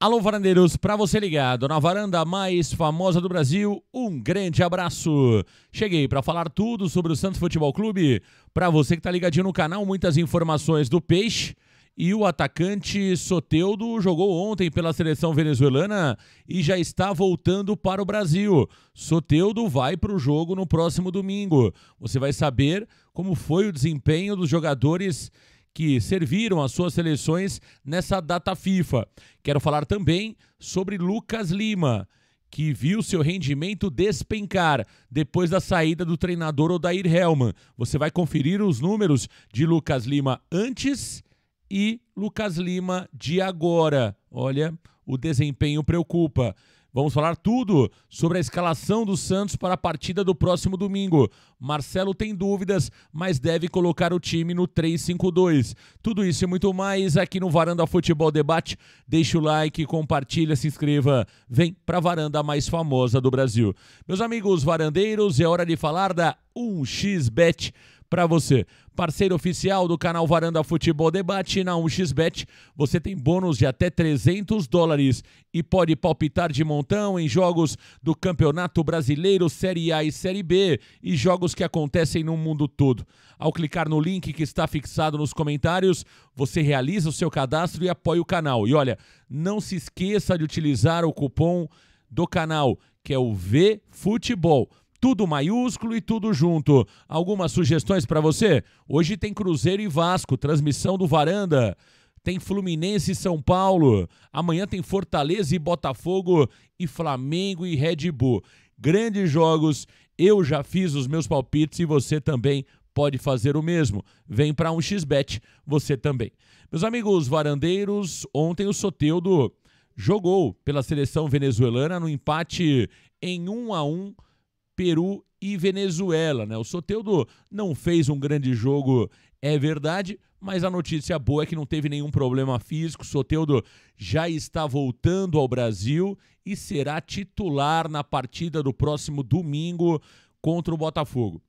Alô, varandeiros, para você ligado na varanda mais famosa do Brasil, um grande abraço. Cheguei para falar tudo sobre o Santos Futebol Clube. Para você que está ligadinho no canal, muitas informações do Peixe. E o atacante Soteudo jogou ontem pela seleção venezuelana e já está voltando para o Brasil. Soteudo vai para o jogo no próximo domingo. Você vai saber como foi o desempenho dos jogadores que serviram as suas seleções nessa data FIFA. Quero falar também sobre Lucas Lima, que viu seu rendimento despencar depois da saída do treinador Odair Hellman. Você vai conferir os números de Lucas Lima antes e Lucas Lima de agora. Olha, o desempenho preocupa. Vamos falar tudo sobre a escalação do Santos para a partida do próximo domingo. Marcelo tem dúvidas, mas deve colocar o time no 3-5-2. Tudo isso e muito mais aqui no Varanda Futebol Debate. Deixa o like, compartilha, se inscreva. Vem para a varanda mais famosa do Brasil. Meus amigos varandeiros, é hora de falar da 1xBet para você. Parceiro oficial do canal Varanda Futebol Debate na 1xBet, você tem bônus de até 300 dólares e pode palpitar de montão em jogos do Campeonato Brasileiro Série A e Série B e jogos que acontecem no mundo todo. Ao clicar no link que está fixado nos comentários, você realiza o seu cadastro e apoia o canal. E olha, não se esqueça de utilizar o cupom do canal, que é o VFutebol tudo maiúsculo e tudo junto. Algumas sugestões para você? Hoje tem Cruzeiro e Vasco, transmissão do Varanda. Tem Fluminense e São Paulo. Amanhã tem Fortaleza e Botafogo e Flamengo e Red Bull. Grandes jogos. Eu já fiz os meus palpites e você também pode fazer o mesmo. Vem para um xbet você também. Meus amigos varandeiros, ontem o Soteudo jogou pela seleção venezuelana no empate em 1 a 1 Peru e Venezuela. Né? O Soteudo não fez um grande jogo, é verdade, mas a notícia boa é que não teve nenhum problema físico. Soteudo já está voltando ao Brasil e será titular na partida do próximo domingo contra o Botafogo.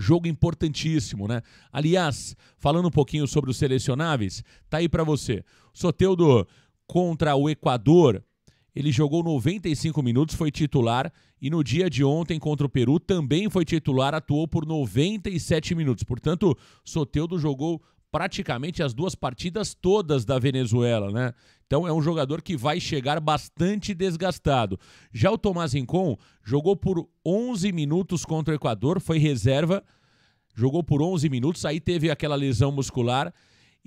Jogo importantíssimo, né? Aliás, falando um pouquinho sobre os selecionáveis, tá aí para você. Soteudo contra o Equador ele jogou 95 minutos, foi titular e no dia de ontem contra o Peru também foi titular, atuou por 97 minutos. Portanto, Soteudo jogou praticamente as duas partidas todas da Venezuela, né? Então é um jogador que vai chegar bastante desgastado. Já o Tomás Rincon jogou por 11 minutos contra o Equador, foi reserva, jogou por 11 minutos, aí teve aquela lesão muscular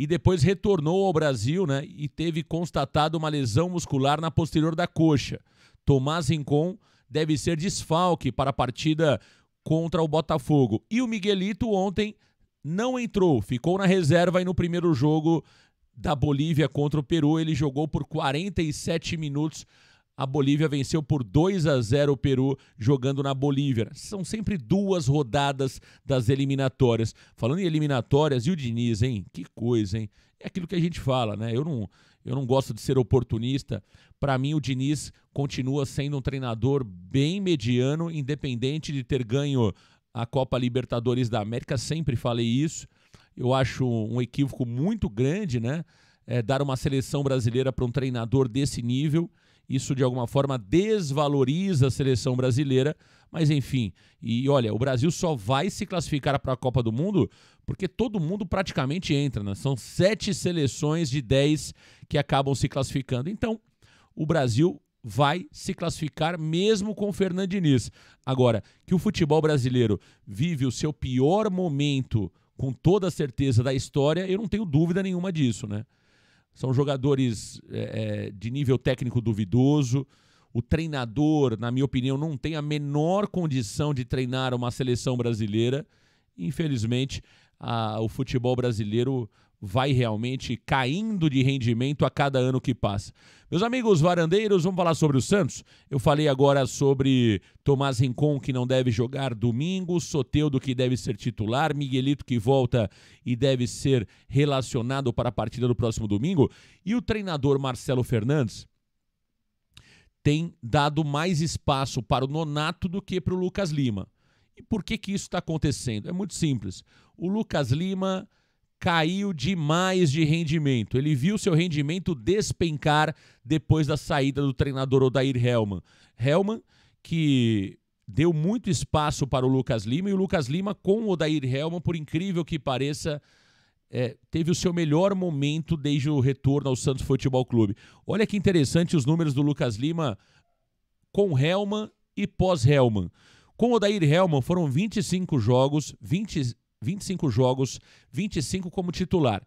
e depois retornou ao Brasil né, e teve constatado uma lesão muscular na posterior da coxa. Tomás Rincon deve ser desfalque para a partida contra o Botafogo. E o Miguelito ontem não entrou, ficou na reserva e no primeiro jogo da Bolívia contra o Peru ele jogou por 47 minutos a Bolívia venceu por 2 a 0 o Peru jogando na Bolívia. São sempre duas rodadas das eliminatórias. Falando em eliminatórias, e o Diniz, hein? Que coisa, hein? É aquilo que a gente fala, né? Eu não, eu não gosto de ser oportunista. Para mim, o Diniz continua sendo um treinador bem mediano, independente de ter ganho a Copa Libertadores da América. Sempre falei isso. Eu acho um equívoco muito grande, né? é, dar uma seleção brasileira para um treinador desse nível. Isso de alguma forma desvaloriza a seleção brasileira, mas enfim. E olha, o Brasil só vai se classificar para a Copa do Mundo porque todo mundo praticamente entra, né? São sete seleções de dez que acabam se classificando. Então, o Brasil vai se classificar mesmo com o Fernando Diniz. Agora, que o futebol brasileiro vive o seu pior momento com toda certeza da história, eu não tenho dúvida nenhuma disso, né? São jogadores é, é, de nível técnico duvidoso. O treinador, na minha opinião, não tem a menor condição de treinar uma seleção brasileira. Infelizmente, a, o futebol brasileiro vai realmente caindo de rendimento a cada ano que passa. Meus amigos varandeiros, vamos falar sobre o Santos. Eu falei agora sobre Tomás Rincon, que não deve jogar domingo, Soteudo, que deve ser titular, Miguelito, que volta e deve ser relacionado para a partida do próximo domingo. E o treinador Marcelo Fernandes tem dado mais espaço para o Nonato do que para o Lucas Lima. E por que, que isso está acontecendo? É muito simples. O Lucas Lima caiu demais de rendimento. Ele viu seu rendimento despencar depois da saída do treinador Odair Helman. Helman que deu muito espaço para o Lucas Lima e o Lucas Lima com o Odair Helman, por incrível que pareça, é, teve o seu melhor momento desde o retorno ao Santos Futebol Clube. Olha que interessante os números do Lucas Lima com Helman e pós-Helman. Com o Odair Helman foram 25 jogos, 20, 25 jogos, 25 como titular,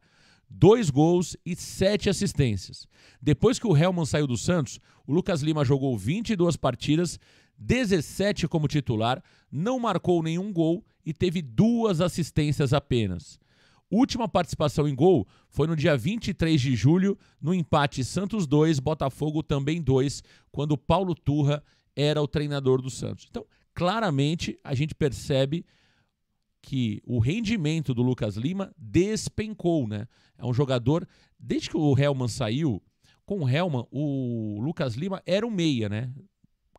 dois gols e sete assistências. Depois que o Helman saiu do Santos, o Lucas Lima jogou 22 partidas, 17 como titular, não marcou nenhum gol e teve duas assistências apenas. Última participação em gol foi no dia 23 de julho, no empate Santos 2, Botafogo também 2, quando Paulo Turra era o treinador do Santos. Então, claramente a gente percebe que o rendimento do Lucas Lima despencou, né? É um jogador, desde que o Helman saiu, com o Helman, o Lucas Lima era um meia, né?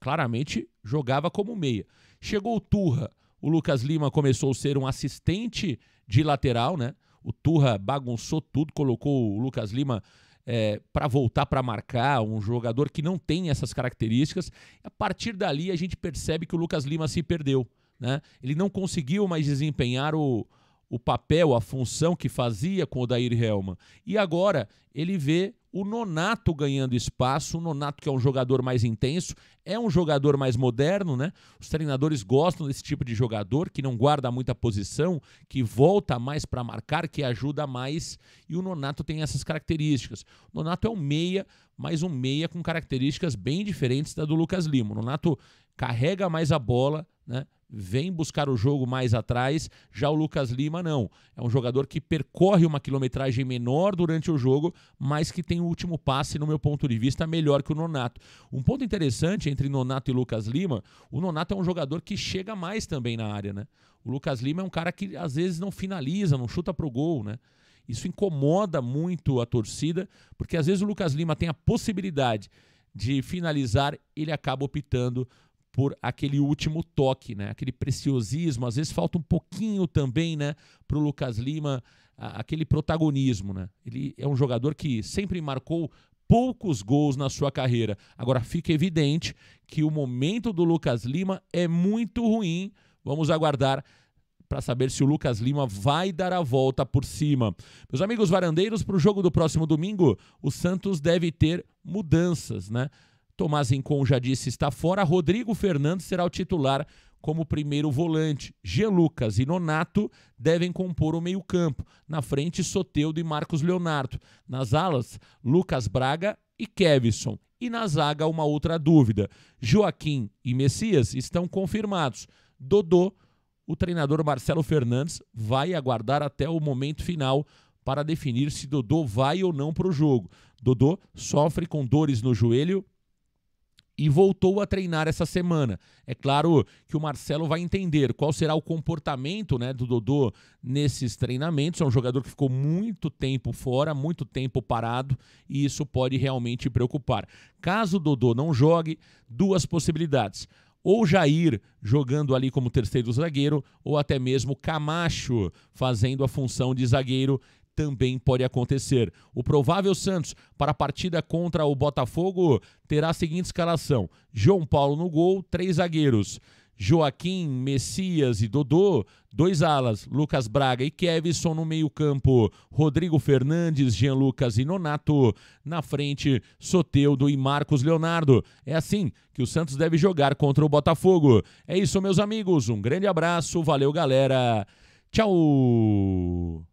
Claramente jogava como meia. Chegou o Turra, o Lucas Lima começou a ser um assistente de lateral, né? O Turra bagunçou tudo, colocou o Lucas Lima é, para voltar para marcar, um jogador que não tem essas características. A partir dali a gente percebe que o Lucas Lima se perdeu. Né? Ele não conseguiu mais desempenhar o, o papel, a função que fazia com o Dair Helman. E agora ele vê o Nonato ganhando espaço, o Nonato que é um jogador mais intenso, é um jogador mais moderno, né? Os treinadores gostam desse tipo de jogador que não guarda muita posição, que volta mais para marcar, que ajuda mais, e o Nonato tem essas características. O Nonato é um meia, mas um meia com características bem diferentes da do Lucas Lima. O Nonato carrega mais a bola, né? vem buscar o jogo mais atrás. Já o Lucas Lima não. É um jogador que percorre uma quilometragem menor durante o jogo, mas que tem o último passe, no meu ponto de vista, melhor que o Nonato. Um ponto interessante entre Nonato e Lucas Lima, o Nonato é um jogador que chega mais também na área, né? O Lucas Lima é um cara que às vezes não finaliza, não chuta pro gol, né? Isso incomoda muito a torcida, porque às vezes o Lucas Lima tem a possibilidade de finalizar, ele acaba optando por aquele último toque, né? Aquele preciosismo, às vezes falta um pouquinho também, né, para o Lucas Lima a, aquele protagonismo, né? Ele é um jogador que sempre marcou poucos gols na sua carreira. Agora fica evidente que o momento do Lucas Lima é muito ruim. Vamos aguardar para saber se o Lucas Lima vai dar a volta por cima. Meus amigos varandeiros, para o jogo do próximo domingo, o Santos deve ter mudanças, né? Tomás Rincon já disse está fora. Rodrigo Fernandes será o titular como primeiro volante. G. Lucas e Nonato devem compor o meio-campo. Na frente, Soteudo e Marcos Leonardo. Nas alas, Lucas Braga e Kevson. E na zaga, uma outra dúvida. Joaquim e Messias estão confirmados. Dodô, o treinador Marcelo Fernandes, vai aguardar até o momento final para definir se Dodô vai ou não para o jogo. Dodô sofre com dores no joelho e voltou a treinar essa semana. É claro que o Marcelo vai entender qual será o comportamento né, do Dodô nesses treinamentos. É um jogador que ficou muito tempo fora, muito tempo parado, e isso pode realmente preocupar. Caso o Dodô não jogue, duas possibilidades. Ou Jair jogando ali como terceiro zagueiro, ou até mesmo Camacho fazendo a função de zagueiro também pode acontecer. O provável Santos para a partida contra o Botafogo terá a seguinte escalação: João Paulo no gol, três zagueiros. Joaquim, Messias e Dodô, dois alas, Lucas Braga e Kevson no meio-campo, Rodrigo Fernandes, Jean Lucas e Nonato, na frente, Soteudo e Marcos Leonardo. É assim que o Santos deve jogar contra o Botafogo. É isso, meus amigos, um grande abraço, valeu, galera. Tchau!